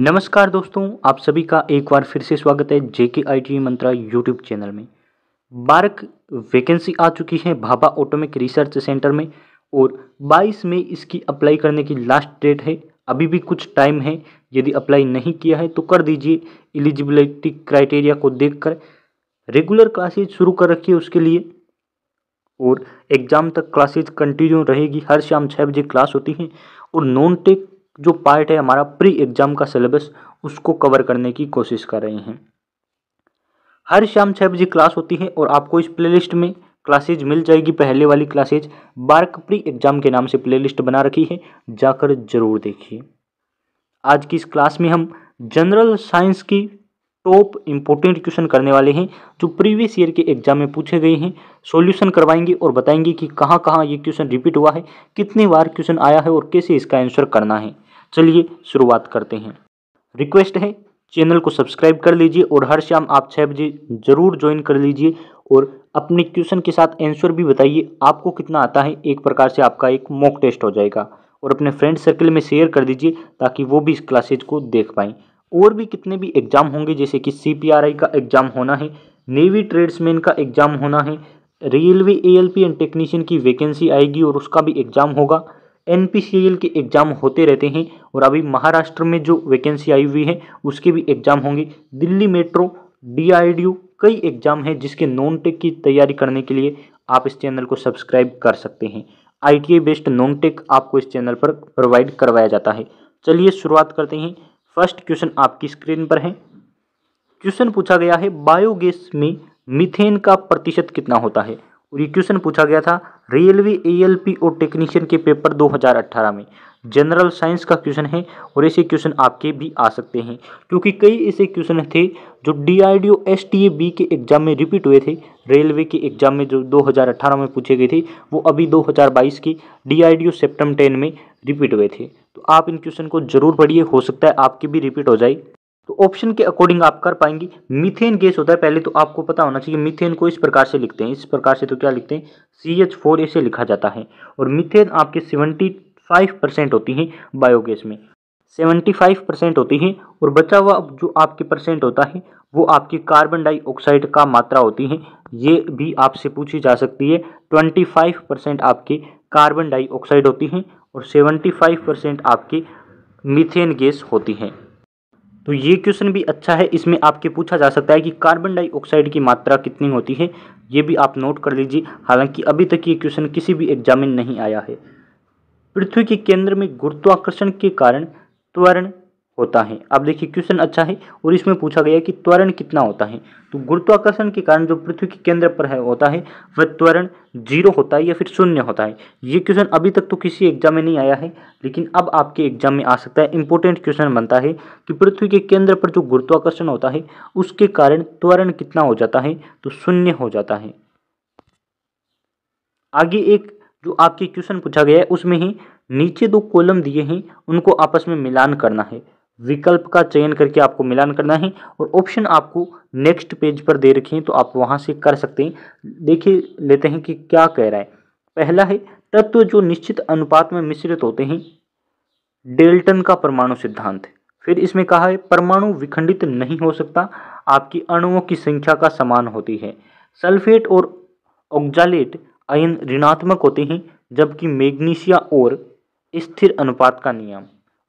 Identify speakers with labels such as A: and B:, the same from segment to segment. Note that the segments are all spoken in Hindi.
A: नमस्कार दोस्तों आप सभी का एक बार फिर से स्वागत है JK I T Mantra YouTube channel में बारह वैकेंसी आ चुकी है भाभा ऑटोमिक रिसर्च सेंटर में और 22 में इसकी अप्लाई करने की लास्ट डेट है अभी भी कुछ टाइम है यदि अप्लाई नहीं किया है तो कर दीजिए एलिजिबिलिटी क्राइटेरिया को कर रेगुलर क्लासेज शुरू कर रखिए उसके लिए और एग्ज़ाम तक क्लासेज कंटिन्यू रहेगी हर शाम छः बजे क्लास होती हैं और नॉन टेक जो पार्ट है हमारा प्री एग्ज़ाम का सिलेबस उसको कवर करने की कोशिश कर रहे हैं हर शाम छः बजे क्लास होती है और आपको इस प्लेलिस्ट में क्लासेज मिल जाएगी पहले वाली क्लासेज बार्क प्री एग्ज़ाम के नाम से प्लेलिस्ट बना रखी है जाकर ज़रूर देखिए आज की इस क्लास में हम जनरल साइंस की टॉप इम्पोर्टेंट क्वेश्चन करने वाले हैं जो प्रीवियस ईयर के एग्जाम में पूछे गए हैं सॉल्यूशन करवाएंगे और बताएंगे कि कहाँ कहाँ ये क्वेश्चन रिपीट हुआ है कितनी बार क्वेश्चन आया है और कैसे इसका आंसर करना है चलिए शुरुआत करते हैं रिक्वेस्ट है चैनल को सब्सक्राइब कर लीजिए और हर शाम आप छः बजे ज़रूर ज्वाइन कर लीजिए और अपने क्वेश्चन के साथ आंसर भी बताइए आपको कितना आता है एक प्रकार से आपका एक मॉक टेस्ट हो जाएगा और अपने फ्रेंड सर्कल में शेयर कर दीजिए ताकि वो भी इस क्लासेज को देख पाएँ और भी कितने भी एग्ज़ाम होंगे जैसे कि सी का एग्ज़ाम होना है नेवी ट्रेड्समैन का एग्ज़ाम होना है रेलवे ए एंड टेक्नीशियन की वैकेंसी आएगी और उसका भी एग्ज़ाम होगा एन के एग्ज़ाम होते रहते हैं और अभी महाराष्ट्र में जो वैकेंसी आई हुई है उसके भी एग्ज़ाम होंगे दिल्ली मेट्रो डी कई एग्ज़ाम हैं जिसके नॉन टेक की तैयारी करने के लिए आप इस चैनल को सब्सक्राइब कर सकते हैं आई बेस्ड नॉन टेक आपको इस चैनल पर प्रोवाइड करवाया जाता है चलिए शुरुआत करते हैं फर्स्ट क्वेश्चन आपकी स्क्रीन पर है क्वेश्चन पूछा गया है बायोगैस में मिथेन का प्रतिशत कितना होता है और ये क्वेश्चन पूछा गया था रेलवे एएलपी और टेक्नीशियन के पेपर 2018 में जनरल साइंस का क्वेश्चन है और ऐसे क्वेश्चन आपके भी आ सकते हैं क्योंकि कई ऐसे क्वेश्चन थे जो D I D O S T A B के एग्जाम में रिपीट हुए थे रेलवे के एग्जाम में जो 2018 में पूछे गए थे वो अभी 2022 की D I D O September ten में रिपीट हुए थे तो आप इन क्वेश्चन को जरूर पढ़िए हो सकता है आपकी भी रिपीट हो जाए तो ऑप्शन के अकॉर्डिंग आप कर पाएंगे मीथेन गैस होता है पहले तो आपको पता होना चाहिए मीथेन को इस प्रकार से लिखते हैं इस प्रकार से तो क्या लिखते हैं सी एच फोर ऐसे लिखा जाता है और मीथेन आपके सेवेंटी फाइव परसेंट होती है बायोगैस में सेवेंटी फाइव परसेंट होती है और बचा हुआ जो आपके परसेंट होता है वो आपकी कार्बन डाइऑक्साइड का मात्रा होती है ये भी आपसे पूछी जा सकती है ट्वेंटी फाइव परसेंट आपकी कार्बन डाइऑक्साइड होती है और सेवेंटी फाइव परसेंट आपकी मिथेन गैस होती है तो ये क्वेश्चन भी अच्छा है इसमें आपके पूछा जा सकता है कि कार्बन डाइऑक्साइड की मात्रा कितनी होती है ये भी आप नोट कर लीजिए हालांकि अभी तक ये क्वेश्चन किसी भी एग्जाम में नहीं आया है पृथ्वी के केंद्र में गुरुत्वाकर्षण के कारण त्वरण होता है अब देखिए क्वेश्चन अच्छा है और इसमें पूछा गया कि त्वरण कितना होता है तो गुरुत्वाकर्षण के कारण जो पृथ्वी के केंद्र पर है होता है वह त्वरण जीरो होता है या फिर शून्य होता है ये क्वेश्चन अभी तक तो किसी एग्जाम में नहीं आया है लेकिन अब आपके एग्जाम में आ सकता है इंपॉर्टेंट क्वेश्चन बनता है कि पृथ्वी के केंद्र पर जो गुरुत्वाकर्षण होता है उसके कारण त्वरण कितना हो जाता है तो शून्य हो जाता है आगे एक जो आपके क्वेश्चन पूछा गया है उसमें ही नीचे दो कॉलम दिए हैं उनको आपस में मिलान करना है विकल्प का चयन करके आपको मिलान करना है और ऑप्शन आपको नेक्स्ट पेज पर दे रखे हैं तो आप वहाँ से कर सकते हैं देखिए लेते हैं कि क्या कह रहा है पहला है तत्व जो निश्चित अनुपात में मिश्रित होते हैं डेल्टन का परमाणु सिद्धांत फिर इसमें कहा है परमाणु विखंडित नहीं हो सकता आपकी अणुओं की संख्या का समान होती है सल्फेट और ऑक्जालेट अयन ऋणात्मक होते हैं जबकि मैग्नीशिया और स्थिर अनुपात का नियम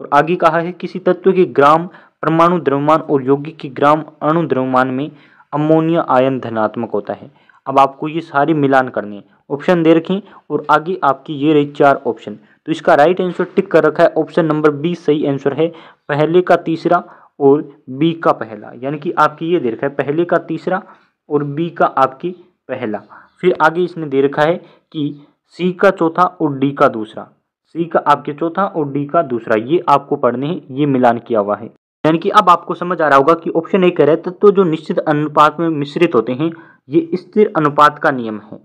A: और आगे कहा है किसी तत्व के ग्राम परमाणु द्रव्यमान और यौगिक के ग्राम अणु द्रव्यमान में अमोनिया आयन धनात्मक होता है अब आपको ये सारे मिलान करने हैं ऑप्शन दे रखें और आगे आपकी ये रही चार ऑप्शन तो इसका राइट आंसर टिक कर रखा है ऑप्शन नंबर बी सही आंसर है पहले का तीसरा और बी का पहला यानी कि आपकी ये दे रखा है पहले का तीसरा और बी का आपकी पहला फिर आगे इसने दे रखा है कि सी का चौथा और डी का दूसरा सी का आपके चौथा और डी का दूसरा ये आपको पढ़ने हैं ये मिलान किया हुआ है यानी कि अब आपको समझ आ रहा होगा कि ऑप्शन ए कह तत्व तो जो निश्चित अनुपात में मिश्रित होते हैं ये स्थिर अनुपात का नियम है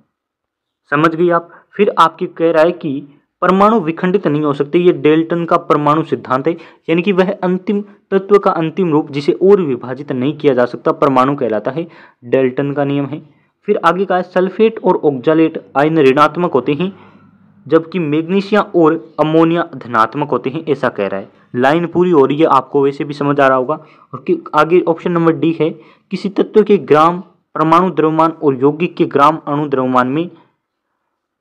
A: समझ गई आप फिर आपके कह रहा है कि परमाणु विखंडित नहीं हो सकते ये डेल्टन का परमाणु सिद्धांत है यानी कि वह अंतिम तत्व का अंतिम रूप जिसे और विभाजित नहीं किया जा सकता परमाणु कहलाता है डेल्टन का नियम है फिर आगे का है सल्फेट और ऑक्जालेट आयन ऋणात्मक होते हैं जबकि मैग्नीशिया और अमोनिया धनात्मक होते हैं ऐसा कह रहा है लाइन पूरी हो रही है आपको वैसे भी समझ आ रहा होगा और कि आगे ऑप्शन नंबर डी है किसी तत्व के ग्राम परमाणु द्रव्यमान और यौगिक के ग्राम अणु द्रव्यमान में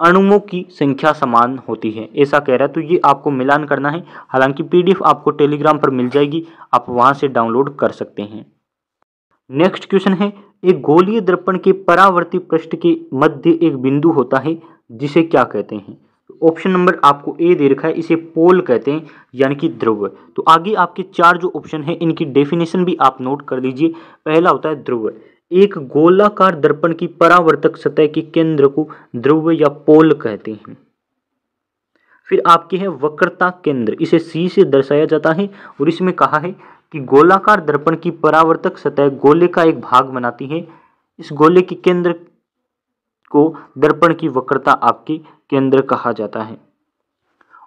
A: अणुओं की संख्या समान होती है ऐसा कह रहा है तो ये आपको मिलान करना है हालांकि पीडीएफ आपको टेलीग्राम पर मिल जाएगी आप वहां से डाउनलोड कर सकते हैं नेक्स्ट क्वेश्चन है एक गोलीय दर्पण के परावर्ती पृष्ठ के मध्य एक बिंदु होता है जिसे क्या कहते हैं ऑप्शन नंबर आपको ए दे रखा है इसे पोल कहते हैं यानी कि ध्रुव तो आगे आपके चार जो ऑप्शन है इनकी डेफिनेशन भी आप नोट कर लीजिए पहला होता है ध्रुव एक गोलाकार दर्पण की परावर्तक सतह के केंद्र को ध्रुव या पोल कहते हैं फिर आपके है वक्रता केंद्र इसे सी से दर्शाया जाता है और इसमें कहा है कि गोलाकार दर्पण की परावर्तक सतह गोले का एक भाग बनाती है इस गोले के केंद्र को दर्पण की वक्रता आपकी केंद्र कहा जाता है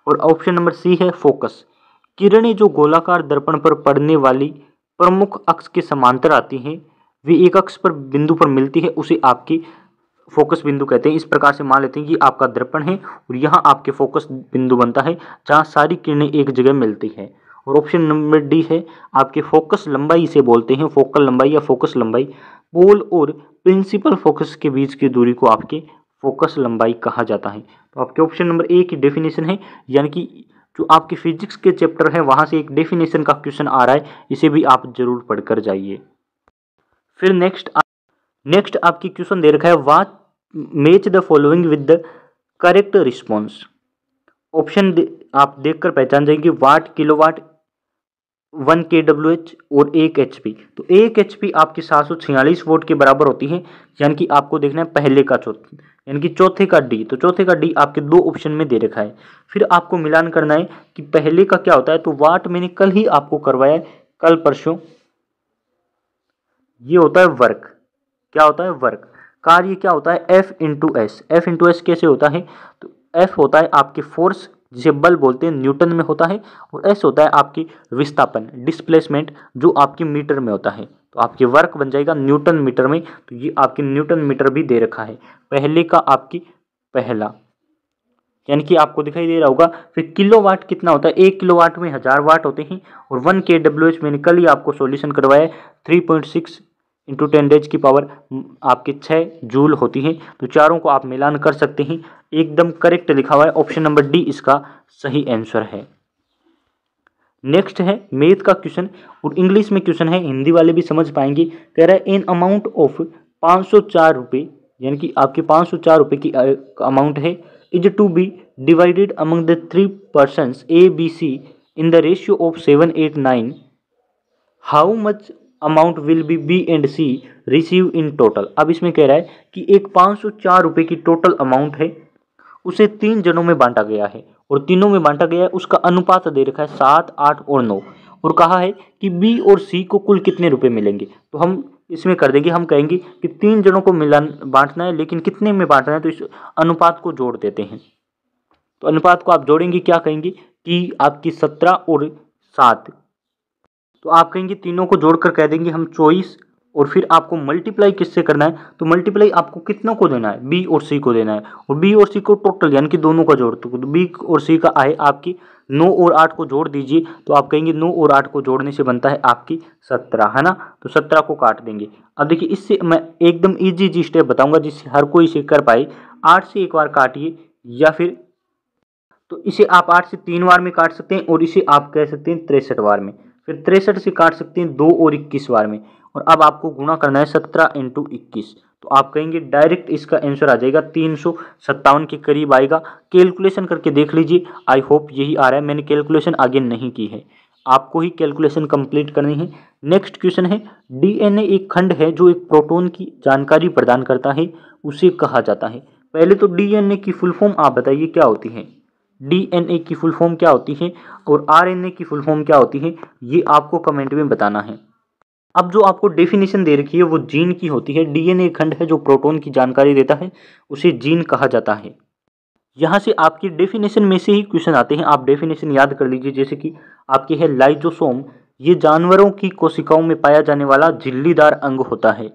A: और ऑप्शन नंबर सी है फोकस किरणें जो गोलाकार दर्पण पर पड़ने वाली प्रमुख अक्ष के समांतर आती हैं वे एक अक्ष पर बिंदु पर मिलती है उसे आपकी फोकस बिंदु कहते हैं इस प्रकार से मान लेते हैं कि आपका दर्पण है और यहाँ आपके फोकस बिंदु बनता है जहाँ सारी किरणें एक जगह मिलती हैं और ऑप्शन नंबर डी है आपके फोकस लंबाई इसे बोलते हैं फोकल लंबाई या फोकस लंबाई पोल और प्रिंसिपल फोकस के बीच की दूरी को आपके फोकस लंबाई कहा जाता है तो आपके ऑप्शन नंबर ए की डेफिनेशन है यानी कि जो आपके फिजिक्स के चैप्टर है वहाँ से एक डेफिनेशन का क्वेश्चन आ रहा है इसे भी आप जरूर पढ़कर जाइए फिर नेक्स्ट नेक्स्ट आपकी क्वेश्चन दे रखा है watch match the following with the correct response option आप देखकर पहचान जाएंगे watt kilo watt one K W H और एक एच पी तो एक एच पी आपकी सात सौ छियालीस वोट के बराबर होती है यानी कि आपको देखना है पहले का यानी कि चौथे का डी तो चौथे का डी आपके दो ऑप्शन में दे रखा है फिर आपको मिलान करना है कि पहले का क्या होता है तो वाट मैंने कल ही आपको करवाया कल परसों ये होता है वर्क क्या होता है वर्क कार्य क्या होता है F into S F into S कैसे होता है तो एफ होता है आपके फोर्स जिसे बल बोलते हैं न्यूटन में होता है और एस होता है आपकी विस्थापन डिस्प्लेसमेंट जो आपकी मीटर में होता है तो आपके वर्क बन जाएगा न्यूटन मीटर में तो ये आपके न्यूटन मीटर भी दे रखा है पहले का आपकी पहला यानी कि आपको दिखाई दे रहा होगा फिर किलो वाट कितना होता है एक किलो वाट में हज़ार वाट होते हैं और वन के डब्ल्यू एच मैंने कल ही आपको सॉल्यूशन करवाया three point six into ten days की पावर आपके छः जूल होती है तो चारों को आप मिलान कर सकते हैं एकदम करेक्ट लिखा हुआ है ऑप्शन नंबर डी इसका सही आंसर है नेक्स्ट है मेथ का क्वेश्चन और इंग्लिश में क्वेश्चन है हिंदी वाले भी समझ पाएंगे कह रहा है इन अमाउंट ऑफ पाँच सौ चार रुपये यानी कि आपके पाँच सौ चार रुपये की अमाउंट है is to be divided among the three person A B C in the ratio of seven eight nine how much amount will be B and C receive in total अब इसमें कह रहा है कि एक पाँच सौ चार रुपये की टोटल अमाउंट है उसे तीन जनों में बांटा गया है और तीनों में बांटा गया है उसका अनुपात दे रखा है सात आठ और नौ और कहा है कि बी और सी को कुल कितने रुपए मिलेंगे तो हम इसमें कर देंगे हम कहेंगे कि तीन जनों को मिला बांटना है लेकिन कितने में बांटना है तो इस अनुपात को जोड़ देते हैं तो अनुपात को आप जोड़ेंगे क्या कहेंगे कि आपकी सत्रह और सात तो आप कहेंगे तीनों को जोड़कर कह देंगे हम चॉइस और फिर आपको मल्टीप्लाई किससे करना है तो मल्टीप्लाई आपको कितनों को देना है बी और सी को देना है और बी और सी को टोटल यानी कि दोनों का जोड़ तो बी और सी का आए आपकी नौ और आठ को जोड़ दीजिए तो आप कहेंगे नौ और आठ को जोड़ने से बनता है आपकी सत्रह है ना तो सत्रह को काट देंगे अब देखिए इससे मैं एकदम ईजी जी स्टेप बताऊंगा जिससे हर कोई इसे कर पाए आठ से एक बार काटिए या फिर तो इसे आप आठ से तीन बार में काट सकते हैं और इसे आप कह सकते हैं तिरसठ बार में फिर तिरसठ से काट सकते हैं दो और इक्कीस बार में और अब आपको गुणा करना है सत्रह इंटू इक्कीस तो आप कहेंगे डायरेक्ट इसका आंसर आ जाएगा तीन सौ सत्तावन के करीब आएगा कैलकुलेशन करके देख लीजिए आई होप यही आ रहा है मैंने कैलकुलेशन आगे नहीं की है आपको ही कैलकुलेशन कंप्लीट करनी है नेक्स्ट क्वेश्चन है डीएनए एक खंड है जो एक प्रोटोन की जानकारी प्रदान करता है उसे कहा जाता है पहले तो डी की फुल फॉर्म आप बताइए क्या होती है डीएनए की फुल फॉर्म क्या होती है और आरएनए की फुल फॉर्म क्या होती है ये आपको कमेंट में बताना है अब जो आपको डेफिनेशन दे रखी है वो जीन की होती है डीएनए खंड है जो प्रोटोन की जानकारी देता है उसे जीन कहा जाता है यहाँ से आपकी डेफिनेशन में से ही क्वेश्चन आते हैं आप डेफिनेशन याद कर लीजिए जैसे कि आपकी है लाइजोसोम ये जानवरों की कोशिकाओं में पाया जाने वाला झिल्लीदार अंग होता है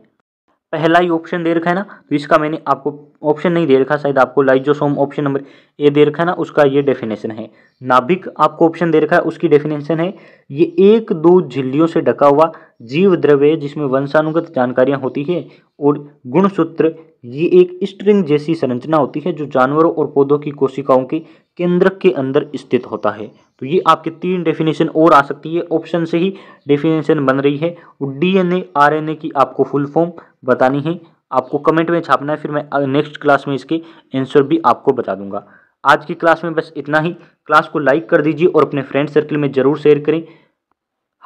A: पहला ही ऑप्शन दे रखा है ना तो इसका मैंने आपको ऑप्शन नहीं दे रखा शायद आपको लाइजोसोम ऑप्शन नंबर ए दे रखा है ना उसका ये डेफिनेशन है नाभिक आपको ऑप्शन दे रखा है उसकी डेफिनेशन है ये एक दो झिल्लियों से ढका हुआ जीव द्रव्य है जिसमें वंशानुगत जानकारियाँ होती है और गुणसूत्र ये एक स्ट्रिंग जैसी संरचना होती है जो जानवरों और पौधों की कोशिकाओं के केंद्र के अंदर स्थित होता है तो ये आपके तीन डेफिनेशन और आ सकती है ऑप्शन से ही डेफिनेशन बन रही है और डीएनए आरएनए की आपको फुल फॉर्म बतानी है आपको कमेंट में छापना है फिर मैं नेक्स्ट क्लास में इसके आंसर भी आपको बता दूंगा आज की क्लास में बस इतना ही क्लास को लाइक कर दीजिए और अपने फ्रेंड सर्कल में ज़रूर शेयर करें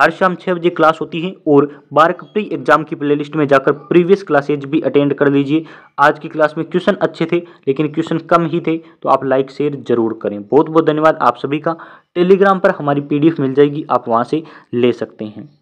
A: हर शाम छः बजे क्लास होती है और बारह प्री एग्जाम की प्लेलिस्ट में जाकर प्रीवियस क्लासेज भी अटेंड कर लीजिए आज की क्लास में क्वेश्चन अच्छे थे लेकिन क्वेश्चन कम ही थे तो आप लाइक शेयर जरूर करें बहुत बहुत धन्यवाद आप सभी का टेलीग्राम पर हमारी पीडीएफ मिल जाएगी आप वहाँ से ले सकते हैं